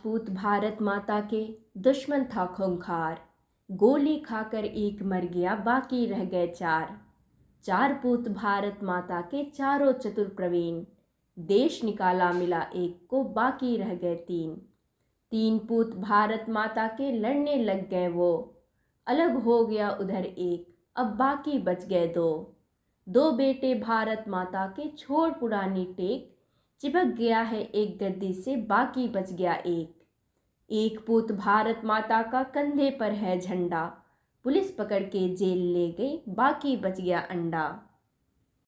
पूत भारत माता के दुश्मन था खूंखार गोली खाकर एक मर गया बाकी रह गए चार चार पूत भारत माता के चारों चतुर प्रवीण देश निकाला मिला एक को बाकी रह गए तीन तीन पूत भारत माता के लड़ने लग गए वो अलग हो गया उधर एक अब बाकी बच गए दो दो बेटे भारत माता के छोड़ पुरानी टेक चिपक गया है एक गद्दी से बाकी बच गया एक एक पूत भारत माता का कंधे पर है झंडा पुलिस पकड़ के जेल ले गई बाकी बच गया अंडा